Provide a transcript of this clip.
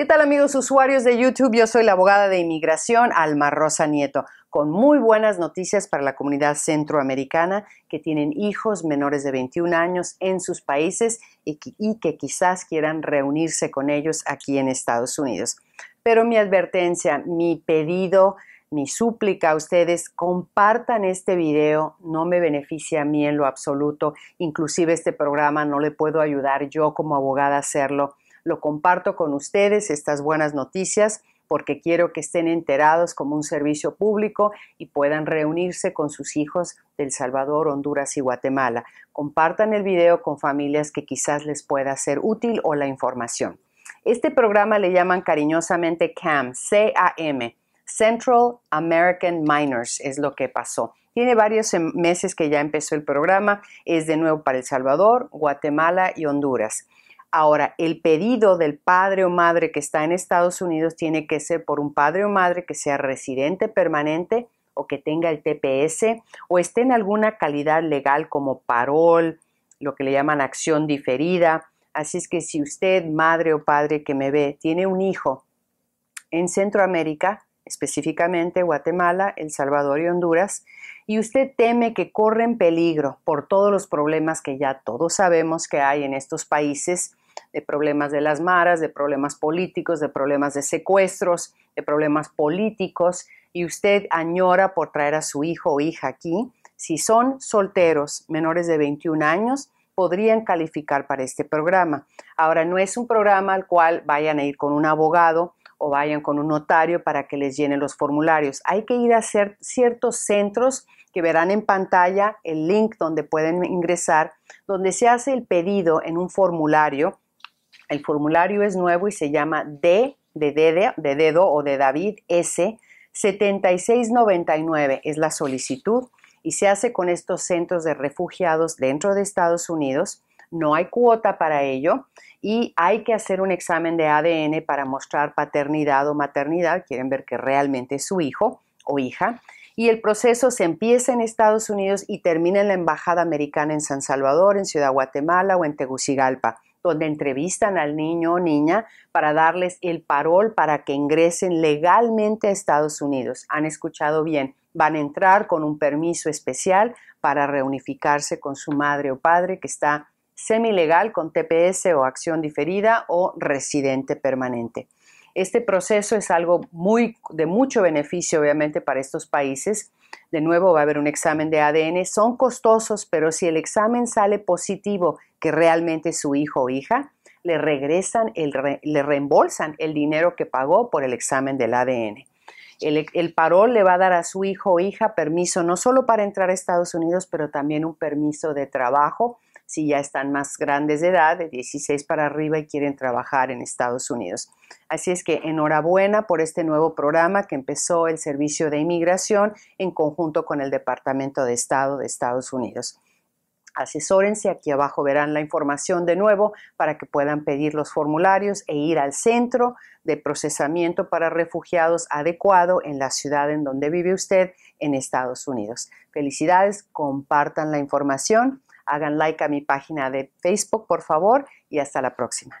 ¿Qué tal amigos usuarios de YouTube? Yo soy la abogada de inmigración Alma Rosa Nieto con muy buenas noticias para la comunidad centroamericana que tienen hijos menores de 21 años en sus países y que, quizás quieran reunirse con ellos aquí en Estados Unidos. Pero mi advertencia, mi pedido, mi súplica a ustedes, compartan este video, no me beneficia a mí en lo absoluto, inclusive este programa no le puedo ayudar yo como abogada a hacerlo lo comparto con ustedes, estas buenas noticias, porque quiero que estén enterados como un servicio público y puedan reunirse con sus hijos de El Salvador, Honduras y Guatemala. Compartan el video con familias que quizás les pueda ser útil o la información. Este programa le llaman cariñosamente CAM, C-A-M, Central American Miners, es lo que pasó. Tiene varios meses que ya empezó el programa, es de nuevo para El Salvador, Guatemala y Honduras. Ahora, el pedido del padre o madre que está en Estados Unidos tiene que ser por un padre o madre que sea residente permanente o que tenga el TPS o esté en alguna calidad legal como parol, lo que le llaman acción diferida. Así es que si usted, madre o padre que me ve, tiene un hijo en Centroamérica, específicamente Guatemala, El Salvador y Honduras, y usted teme que corra en peligro por todos los problemas que ya todos sabemos que hay en estos países, de problemas de las maras, de problemas políticos, de problemas de secuestros, de problemas políticos, y usted añora por traer a su hijo o hija aquí, si son solteros menores de 21 años, podrían calificar para este programa. Ahora, no es un programa al cual vayan a ir con un abogado o vayan con un notario para que les llenen los formularios. Hay que ir a hacer ciertos centros que verán en pantalla el link donde pueden ingresar, donde se hace el pedido en un formulario el formulario es nuevo y se llama D de, dedo o de David S 7699 es la solicitud y se hace con estos centros de refugiados dentro de Estados Unidos. No hay cuota para ello y hay que hacer un examen de ADN para mostrar paternidad o maternidad. Quieren ver que realmente es su hijo o hija. Y el proceso se empieza en Estados Unidos y termina en la Embajada Americana en San Salvador, en Ciudad Guatemala o en Tegucigalpa donde entrevistan al niño o niña para darles el parol para que ingresen legalmente a Estados Unidos. Han escuchado bien, van a entrar con un permiso especial para reunificarse con su madre o padre que está semilegal con TPS o acción diferida o residente permanente. Este proceso es algo muy, de mucho beneficio, obviamente, para estos países. De nuevo, va a haber un examen de ADN. Son costosos, pero si el examen sale positivo que realmente su hijo o hija, le regresan, le reembolsan el dinero que pagó por el examen del ADN. El, el, parol le va a dar a su hijo o hija permiso no solo para entrar a Estados Unidos, pero también un permiso de trabajo si ya están más grandes de edad, de 16 para arriba y quieren trabajar en Estados Unidos. Así es que enhorabuena por este nuevo programa que empezó el Servicio de Inmigración en conjunto con el Departamento de Estado de Estados Unidos. Asesórense, aquí abajo verán la información de nuevo para que puedan pedir los formularios e ir al centro de procesamiento para refugiados adecuado en la ciudad en donde vive usted en Estados Unidos. Felicidades, compartan la información, hagan like a mi página de Facebook, por favor, y hasta la próxima.